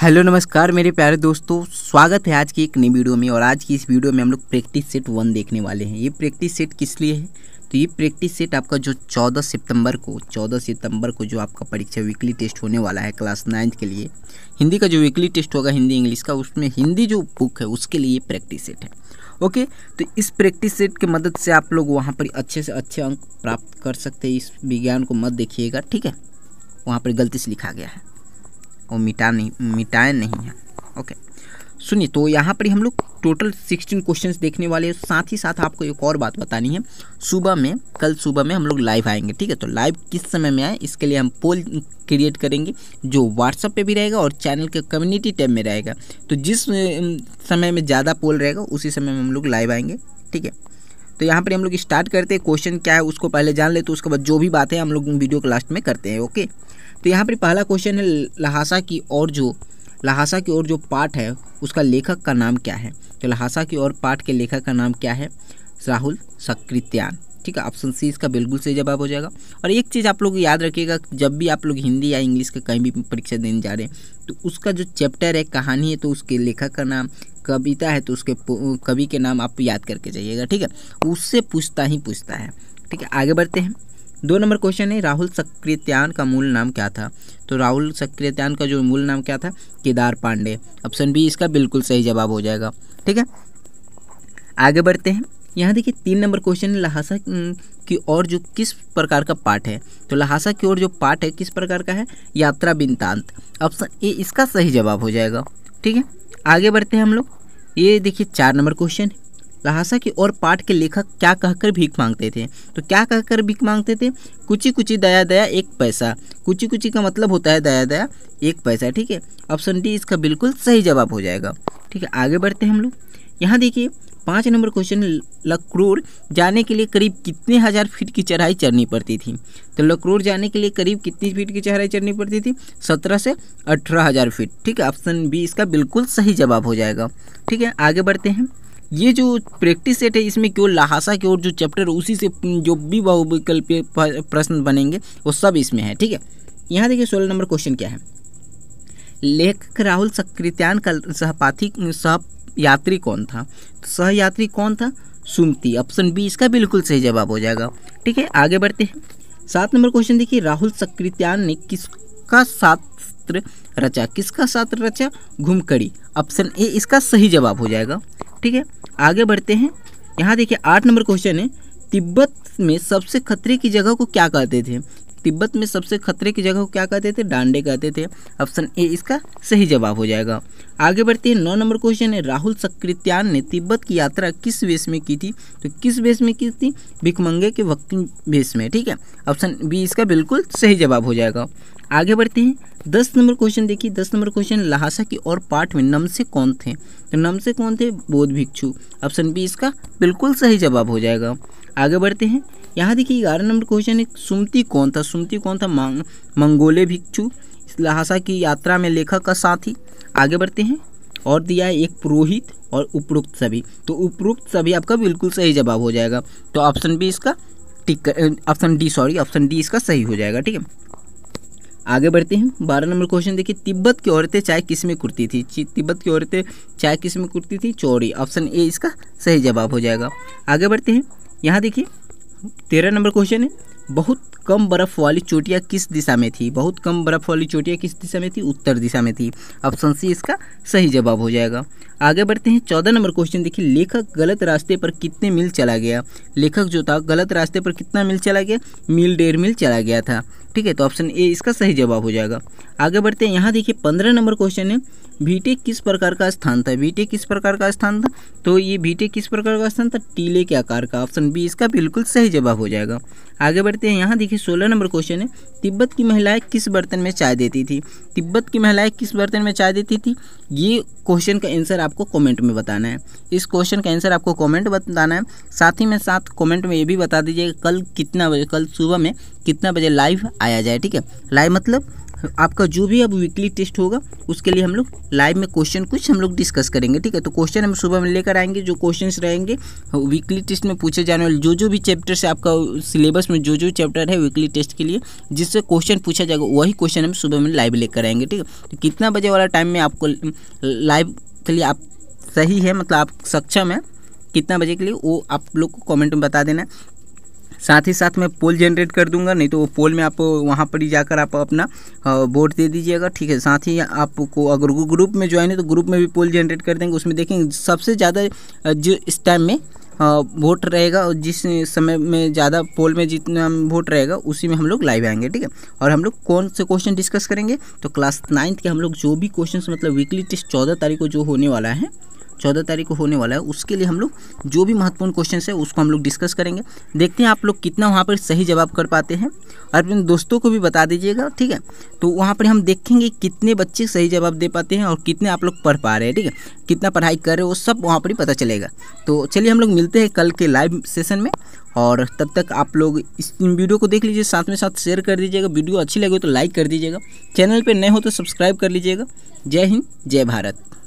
hello नमस्कार मेरे प्यारे दोस्तों स्वागत है आज की एक नई वीडियो में और आज की इस वीडियो में हम लोग प्रैक्टिस सेट वन देखने वाले हैं ये प्रैक्टिस सेट किस लिए है तो ये प्रैक्टिस सेट आपका जो 14 सितंबर को 14 सितंबर को जो आपका परीक्षा वीकली टेस्ट होने वाला है क्लास नाइन्थ के लिए हिंदी का जो वीकली टेस्ट होगा हिंदी इंग्लिश का उसमें हिंदी जो बुक है उसके लिए प्रैक्टिस सेट है ओके तो इस प्रैक्टिस सेट की मदद से आप लोग वहाँ पर अच्छे से अच्छे अंक प्राप्त कर सकते हैं इस विज्ञान को मत देखिएगा ठीक है वहाँ पर गलती से लिखा गया है वो मिटा नहीं मिटाए नहीं है ओके सुनिए तो यहाँ पर हम लोग टोटल सिक्सटीन क्वेश्चंस देखने वाले हैं साथ ही साथ आपको एक और बात बतानी है सुबह में कल सुबह में हम लोग लाइव आएंगे ठीक है तो लाइव किस समय में आए इसके लिए हम पोल क्रिएट करेंगे जो व्हाट्सअप पे भी रहेगा और चैनल के कम्युनिटी टैब में रहेगा तो जिस समय में ज़्यादा पोल रहेगा उसी समय में हम लोग लाइव आएंगे ठीक है तो यहाँ पर हम लोग स्टार्ट करते हैं क्वेश्चन क्या है उसको पहले जान लेते तो उसके बाद जो भी बात है हम लोग वीडियो को लास्ट में करते हैं ओके तो यहाँ पर पहला क्वेश्चन है लहासा की और जो लहासा की ओर जो पाठ है उसका लेखक का नाम क्या है तो लहासा की ओर पाठ के लेखक का नाम क्या है राहुल सकृत्यान ठीक है ऑप्शन सी इसका बिल्कुल सही जवाब हो जाएगा और एक चीज़ आप लोग याद रखिएगा जब भी आप लोग हिंदी या इंग्लिश का कहीं भी परीक्षा देने जा रहे हैं तो उसका जो चैप्टर है कहानी है तो उसके लेखक का नाम कविता है तो उसके कवि के नाम आप याद करके जाइएगा ठीक है उससे पूछता ही पूछता है ठीक है आगे बढ़ते हैं दो नंबर क्वेश्चन है राहुल सक्रियत्यान का मूल नाम क्या था तो राहुल सक्रियत्यान का जो मूल नाम क्या था केदार पांडे ऑप्शन बी इसका बिल्कुल सही जवाब हो जाएगा ठीक है आगे बढ़ते हैं यहाँ देखिए तीन नंबर क्वेश्चन है लहासा की ओर जो किस प्रकार का पाठ है तो लहासा की ओर जो पाठ है किस प्रकार का है यात्रा बिंतांत ऑप्शन ए इसका सही जवाब हो जाएगा ठीक है आगे बढ़ते हैं हम लोग ये देखिए चार नंबर क्वेश्चन लहासा की ओर पाठ के लेखक क्या कहकर भीख मांगते थे तो क्या कहकर भीख मांगते थे कुची कुची दया दया एक पैसा कुची कुची का मतलब होता है दया दया एक पैसा ठीक है ऑप्शन डी इसका बिल्कुल सही जवाब हो जाएगा ठीक है आगे बढ़ते हैं हम लोग यहाँ देखिए पाँच नंबर क्वेश्चन लकरूर जाने के लिए करीब कितने हज़ार फीट की चढ़ाई चढ़नी पड़ती थी तो लकरूर जाने के लिए करीब कितनी फीट की चढ़ाई चढ़नी पड़ती थी सत्रह से अठारह हज़ार फीट ठीक है ऑप्शन बी इसका बिल्कुल सही जवाब हो जाएगा ठीक है आगे बढ़ते हैं ये जो प्रैक्टिस सेट है इसमें क्यों लहासा की ओर जो चैप्टर उसी से जो भी बहुविकल्पीय प्रश्न बनेंगे वो सब इसमें है ठीक है यहाँ देखिए सोलह नंबर क्वेश्चन क्या है लेखक राहुल सक्रित्यान का सहपाठी सह यात्री कौन था तो सहयात्री कौन था सुमती ऑप्शन बी इसका बिल्कुल सही जवाब हो जाएगा ठीक है आगे बढ़ते हैं सात नंबर क्वेश्चन देखिए राहुल सक्रित्यान ने किसका शास्त्र रचा किसका शास्त्र रचा घुमकड़ी ऑप्शन ए इसका सही जवाब हो जाएगा ठीक है आगे बढ़ते हैं यहाँ देखिए आठ नंबर क्वेश्चन है तिब्बत में सबसे खतरे की जगह को क्या कहते थे तिब्बत में सबसे खतरे की जगह को क्या कहते थे डांडे कहते थे ऑप्शन ए इसका सही जवाब हो जाएगा आगे बढ़ते हैं नौ नंबर क्वेश्चन है राहुल सक्रित्यान ने तिब्बत की यात्रा किस वेश में की थी तो किस वेश में की थी भिकमंगे के वक्त वेश में ठीक है ऑप्शन बी इसका बिल्कुल सही जवाब हो जाएगा आगे बढ़ते हैं दस नंबर क्वेश्चन देखिए दस नंबर क्वेश्चन लहासा की और पाठ में नमसे कौन थे तो नमसे कौन थे बोध भिक्षु ऑप्शन बी इसका बिल्कुल सही जवाब हो जाएगा आगे बढ़ते हैं यहाँ देखिए ग्यारह नंबर क्वेश्चन है सुमती कौन था सुमती कौन था मंग मंगोले भिक्षु लहासा की यात्रा में लेखक का साथी आगे बढ़ते हैं और दिया है एक पुरोहित और उपरोक्त सभी तो उपरोक्त सभी आपका बिल्कुल सही जवाब हो जाएगा तो ऑप्शन बी इसका tick option D sorry option D इसका सही हो जाएगा ठीक है आगे बढ़ते हैं बारह नंबर क्वेश्चन देखिए तिब्बत की औरतें चाय किस में कुर्ती थी तिब्बत की औरतें चाय किस में कुर्ती थी चौड़ी ऑप्शन ए इसका सही जवाब हो जाएगा आगे बढ़ते हैं यहाँ देखिए तेरह नंबर क्वेश्चन है बहुत कम बर्फ़ वाली चोटियाँ किस दिशा में थी बहुत कम बर्फ़ वाली चोटियाँ किस दिशा में थी उत्तर दिशा में थी ऑप्शन सी इसका सही जवाब हो जाएगा आगे बढ़ते हैं चौदह नंबर क्वेश्चन देखिए लेखक गलत रास्ते पर कितने मील चला गया लेखक जो था गलत रास्ते पर कितना मील चला गया मील डेढ़ मील चला गया था ठीक है तो ऑप्शन ए इसका सही जवाब हो जाएगा आगे बढ़ते हैं यहाँ देखिए पंद्रह नंबर क्वेश्चन है बीटेक किस प्रकार का स्थान था बीटेक किस प्रकार का स्थान था तो ये बीटेक किस प्रकार का स्थान था टीले के आकार का ऑप्शन बी इसका बिल्कुल सही जवाब हो जाएगा आगे बढ़ते हैं यहाँ देखिए सोलह नंबर क्वेश्चन है तिब्बत की महिलाएं किस बर्तन में चाय देती थी तिब्बत की महिलाएं किस बर्तन में चाय देती थी ये क्वेश्चन का आंसर आपको कमेंट में बताना है इस क्वेश्चन का आंसर आपको कमेंट बताना है साथ ही में साथ कमेंट में ये भी बता दीजिए कल कितना बजे कल सुबह में कितना बजे लाइव आया जाए ठीक है लाइव मतलब आपका जो भी अब वीकली टेस्ट होगा उसके लिए हम लोग लाइव में क्वेश्चन कुछ हम लोग डिस्कस करेंगे ठीक है तो क्वेश्चन हम सुबह में लेकर आएंगे जो क्वेश्चंस रहेंगे वीकली टेस्ट में पूछे जाने वाले जो जो भी चैप्टर से आपका सिलेबस में जो जो चैप्टर है वीकली टेस्ट के लिए जिससे क्वेश्चन पूछा जाएगा वही क्वेश्चन हम सुबह में लाइव लेकर आएंगे ठीक है तो कितना बजे वाला टाइम में आपको लाइव के लिए आप सही है मतलब आप सक्षम है कितना बजे के लिए वो आप लोग को कमेंट में बता देना साथ ही साथ मैं पोल जनरेट कर दूंगा नहीं तो वो पोल में आप वहाँ पर ही जाकर आप अपना वोट दे दीजिएगा ठीक है साथ ही आपको अगर ग्रुप में ज्वाइन है तो ग्रुप में भी पोल जनरेट कर देंगे उसमें देखेंगे सबसे ज़्यादा जो इस टाइम में वोट रहेगा और जिस समय में ज़्यादा पोल में जितना वोट रहेगा उसी में हम लोग लाइव आएंगे ठीक है और हम लोग कौन से क्वेश्चन डिस्कस करेंगे तो क्लास नाइन्थ के हम लोग जो भी क्वेश्चन मतलब वीकली टेस्ट चौदह तारीख को जो होने वाला है चौदह तारीख को होने वाला है उसके लिए हम लोग जो भी महत्वपूर्ण क्वेश्चन है उसको हम लोग डिस्कस करेंगे देखते हैं आप लोग कितना वहाँ पर सही जवाब कर पाते हैं और अपने दोस्तों को भी बता दीजिएगा ठीक है तो वहाँ पर हम देखेंगे कितने बच्चे सही जवाब दे पाते हैं और कितने आप लोग पढ़ पा रहे हैं ठीक है कितना पढ़ाई कर रहे हो सब वहाँ पर ही पता चलेगा तो चलिए हम लोग मिलते हैं कल के लाइव सेशन में और तब तक आप लोग इस वीडियो को देख लीजिए साथ में साथ शेयर कर दीजिएगा वीडियो अच्छी लगे तो लाइक कर दीजिएगा चैनल पर नए हो तो सब्सक्राइब कर लीजिएगा जय हिंद जय भारत